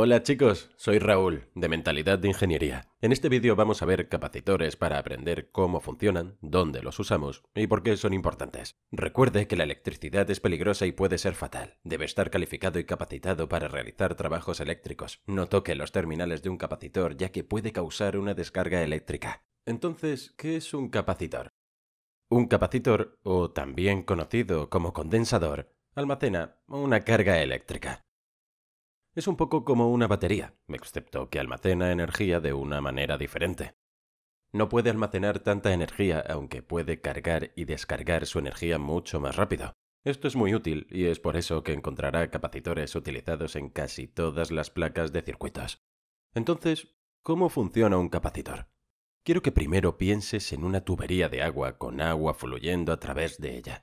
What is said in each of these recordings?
Hola chicos, soy Raúl, de Mentalidad de Ingeniería. En este vídeo vamos a ver capacitores para aprender cómo funcionan, dónde los usamos y por qué son importantes. Recuerde que la electricidad es peligrosa y puede ser fatal. Debe estar calificado y capacitado para realizar trabajos eléctricos. No toque los terminales de un capacitor ya que puede causar una descarga eléctrica. Entonces, ¿qué es un capacitor? Un capacitor, o también conocido como condensador, almacena una carga eléctrica. Es un poco como una batería, excepto que almacena energía de una manera diferente. No puede almacenar tanta energía, aunque puede cargar y descargar su energía mucho más rápido. Esto es muy útil y es por eso que encontrará capacitores utilizados en casi todas las placas de circuitos. Entonces, ¿cómo funciona un capacitor? Quiero que primero pienses en una tubería de agua con agua fluyendo a través de ella.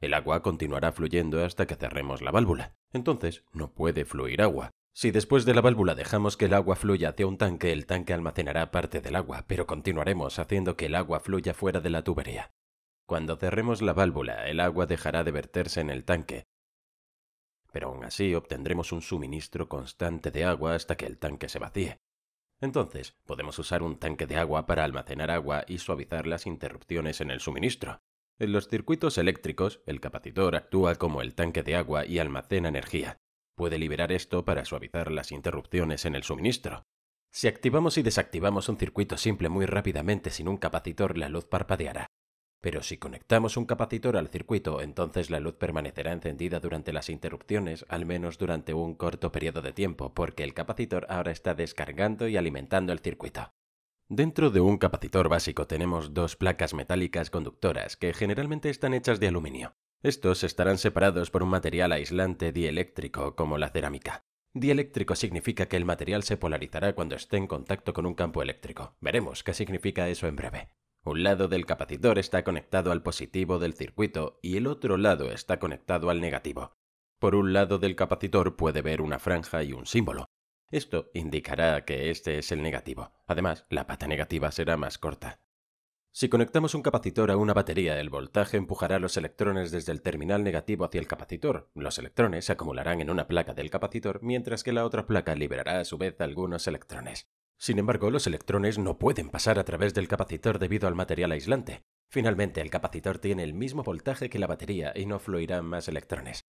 El agua continuará fluyendo hasta que cerremos la válvula entonces no puede fluir agua. Si después de la válvula dejamos que el agua fluya hacia un tanque, el tanque almacenará parte del agua, pero continuaremos haciendo que el agua fluya fuera de la tubería. Cuando cerremos la válvula, el agua dejará de verterse en el tanque, pero aún así obtendremos un suministro constante de agua hasta que el tanque se vacíe. Entonces, podemos usar un tanque de agua para almacenar agua y suavizar las interrupciones en el suministro. En los circuitos eléctricos, el capacitor actúa como el tanque de agua y almacena energía. Puede liberar esto para suavizar las interrupciones en el suministro. Si activamos y desactivamos un circuito simple muy rápidamente sin un capacitor, la luz parpadeará. Pero si conectamos un capacitor al circuito, entonces la luz permanecerá encendida durante las interrupciones, al menos durante un corto periodo de tiempo, porque el capacitor ahora está descargando y alimentando el circuito. Dentro de un capacitor básico tenemos dos placas metálicas conductoras que generalmente están hechas de aluminio. Estos estarán separados por un material aislante dieléctrico como la cerámica. Dieléctrico significa que el material se polarizará cuando esté en contacto con un campo eléctrico. Veremos qué significa eso en breve. Un lado del capacitor está conectado al positivo del circuito y el otro lado está conectado al negativo. Por un lado del capacitor puede ver una franja y un símbolo. Esto indicará que este es el negativo. Además, la pata negativa será más corta. Si conectamos un capacitor a una batería, el voltaje empujará los electrones desde el terminal negativo hacia el capacitor. Los electrones se acumularán en una placa del capacitor, mientras que la otra placa liberará a su vez algunos electrones. Sin embargo, los electrones no pueden pasar a través del capacitor debido al material aislante. Finalmente, el capacitor tiene el mismo voltaje que la batería y no fluirán más electrones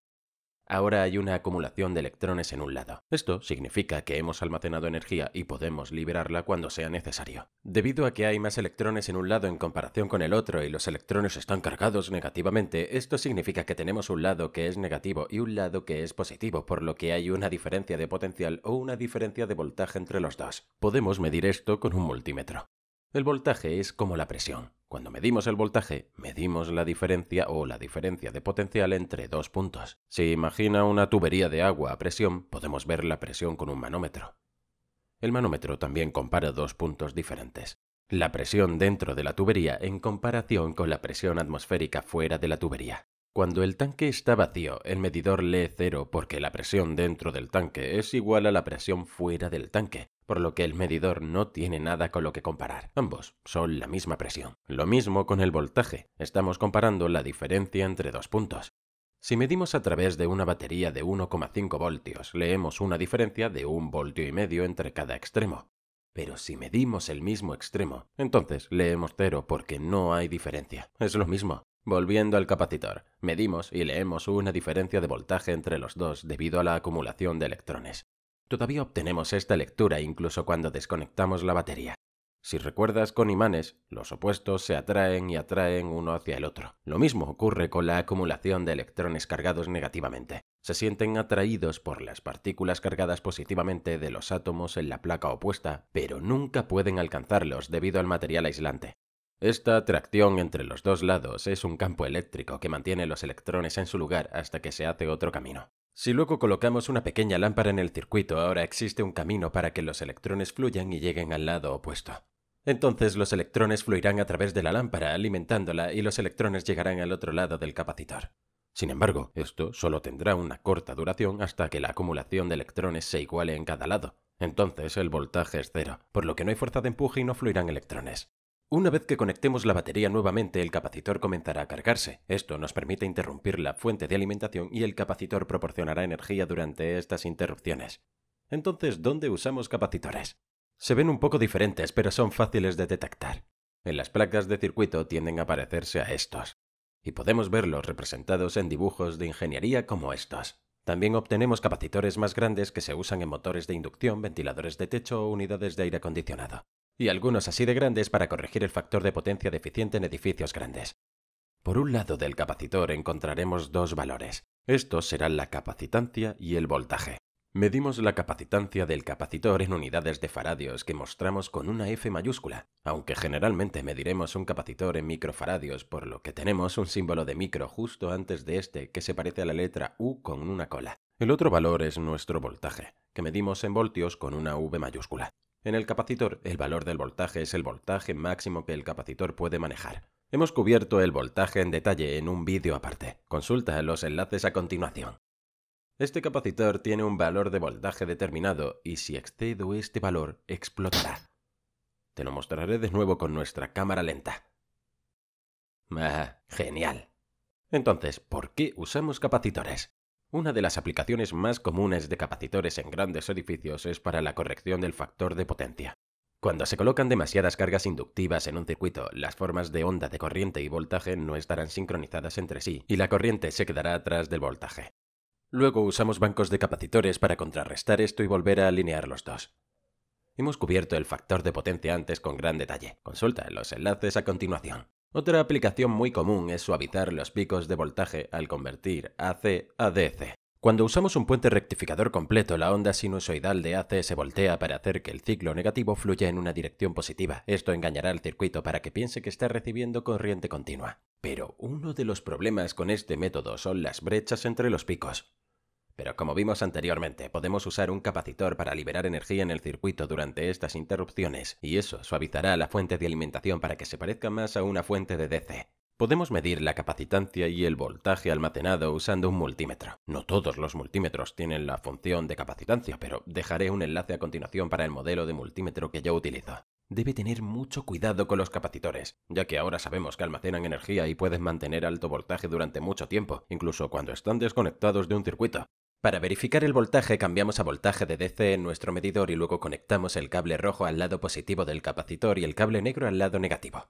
ahora hay una acumulación de electrones en un lado. Esto significa que hemos almacenado energía y podemos liberarla cuando sea necesario. Debido a que hay más electrones en un lado en comparación con el otro y los electrones están cargados negativamente, esto significa que tenemos un lado que es negativo y un lado que es positivo, por lo que hay una diferencia de potencial o una diferencia de voltaje entre los dos. Podemos medir esto con un multímetro. El voltaje es como la presión. Cuando medimos el voltaje, medimos la diferencia o la diferencia de potencial entre dos puntos. Si imagina una tubería de agua a presión, podemos ver la presión con un manómetro. El manómetro también compara dos puntos diferentes. La presión dentro de la tubería en comparación con la presión atmosférica fuera de la tubería. Cuando el tanque está vacío, el medidor lee cero porque la presión dentro del tanque es igual a la presión fuera del tanque, por lo que el medidor no tiene nada con lo que comparar. Ambos son la misma presión. Lo mismo con el voltaje, estamos comparando la diferencia entre dos puntos. Si medimos a través de una batería de 1,5 voltios, leemos una diferencia de un voltio y medio entre cada extremo. Pero si medimos el mismo extremo, entonces leemos cero porque no hay diferencia. Es lo mismo. Volviendo al capacitor, medimos y leemos una diferencia de voltaje entre los dos debido a la acumulación de electrones. Todavía obtenemos esta lectura incluso cuando desconectamos la batería. Si recuerdas con imanes, los opuestos se atraen y atraen uno hacia el otro. Lo mismo ocurre con la acumulación de electrones cargados negativamente. Se sienten atraídos por las partículas cargadas positivamente de los átomos en la placa opuesta, pero nunca pueden alcanzarlos debido al material aislante. Esta atracción entre los dos lados es un campo eléctrico que mantiene los electrones en su lugar hasta que se hace otro camino. Si luego colocamos una pequeña lámpara en el circuito, ahora existe un camino para que los electrones fluyan y lleguen al lado opuesto. Entonces los electrones fluirán a través de la lámpara alimentándola y los electrones llegarán al otro lado del capacitor. Sin embargo, esto solo tendrá una corta duración hasta que la acumulación de electrones se iguale en cada lado. Entonces el voltaje es cero, por lo que no hay fuerza de empuje y no fluirán electrones. Una vez que conectemos la batería nuevamente, el capacitor comenzará a cargarse. Esto nos permite interrumpir la fuente de alimentación y el capacitor proporcionará energía durante estas interrupciones. Entonces, ¿dónde usamos capacitores? Se ven un poco diferentes, pero son fáciles de detectar. En las placas de circuito tienden a parecerse a estos, y podemos verlos representados en dibujos de ingeniería como estos. También obtenemos capacitores más grandes que se usan en motores de inducción, ventiladores de techo o unidades de aire acondicionado y algunos así de grandes para corregir el factor de potencia deficiente en edificios grandes. Por un lado del capacitor encontraremos dos valores. Estos serán la capacitancia y el voltaje. Medimos la capacitancia del capacitor en unidades de faradios que mostramos con una F mayúscula, aunque generalmente mediremos un capacitor en microfaradios por lo que tenemos un símbolo de micro justo antes de este que se parece a la letra U con una cola. El otro valor es nuestro voltaje, que medimos en voltios con una V mayúscula. En el capacitor, el valor del voltaje es el voltaje máximo que el capacitor puede manejar. Hemos cubierto el voltaje en detalle en un vídeo aparte. Consulta los enlaces a continuación. Este capacitor tiene un valor de voltaje determinado y si excedo este valor, explotará. Te lo mostraré de nuevo con nuestra cámara lenta. Ah, genial. Entonces, ¿por qué usamos capacitores? Una de las aplicaciones más comunes de capacitores en grandes edificios es para la corrección del factor de potencia. Cuando se colocan demasiadas cargas inductivas en un circuito, las formas de onda de corriente y voltaje no estarán sincronizadas entre sí y la corriente se quedará atrás del voltaje. Luego usamos bancos de capacitores para contrarrestar esto y volver a alinear los dos. Hemos cubierto el factor de potencia antes con gran detalle. Consulta los enlaces a continuación. Otra aplicación muy común es suavizar los picos de voltaje al convertir AC a DC. Cuando usamos un puente rectificador completo, la onda sinusoidal de AC se voltea para hacer que el ciclo negativo fluya en una dirección positiva. Esto engañará al circuito para que piense que está recibiendo corriente continua. Pero uno de los problemas con este método son las brechas entre los picos. Pero como vimos anteriormente, podemos usar un capacitor para liberar energía en el circuito durante estas interrupciones, y eso suavizará la fuente de alimentación para que se parezca más a una fuente de DC. Podemos medir la capacitancia y el voltaje almacenado usando un multímetro. No todos los multímetros tienen la función de capacitancia, pero dejaré un enlace a continuación para el modelo de multímetro que yo utilizo. Debe tener mucho cuidado con los capacitores, ya que ahora sabemos que almacenan energía y pueden mantener alto voltaje durante mucho tiempo, incluso cuando están desconectados de un circuito. Para verificar el voltaje cambiamos a voltaje de DC en nuestro medidor y luego conectamos el cable rojo al lado positivo del capacitor y el cable negro al lado negativo.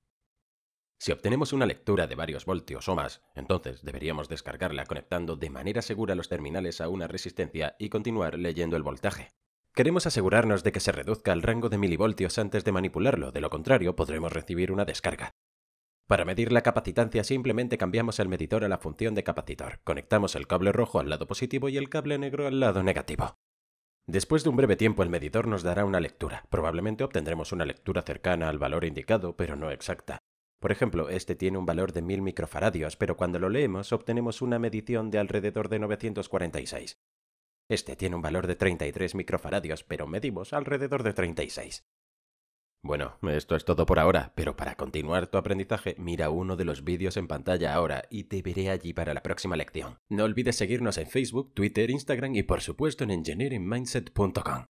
Si obtenemos una lectura de varios voltios o más, entonces deberíamos descargarla conectando de manera segura los terminales a una resistencia y continuar leyendo el voltaje. Queremos asegurarnos de que se reduzca el rango de milivoltios antes de manipularlo, de lo contrario podremos recibir una descarga. Para medir la capacitancia simplemente cambiamos el medidor a la función de capacitor. Conectamos el cable rojo al lado positivo y el cable negro al lado negativo. Después de un breve tiempo el medidor nos dará una lectura. Probablemente obtendremos una lectura cercana al valor indicado, pero no exacta. Por ejemplo, este tiene un valor de 1000 microfaradios, pero cuando lo leemos obtenemos una medición de alrededor de 946. Este tiene un valor de 33 microfaradios, pero medimos alrededor de 36. Bueno, esto es todo por ahora, pero para continuar tu aprendizaje, mira uno de los vídeos en pantalla ahora y te veré allí para la próxima lección. No olvides seguirnos en Facebook, Twitter, Instagram y por supuesto en engineeringmindset.com.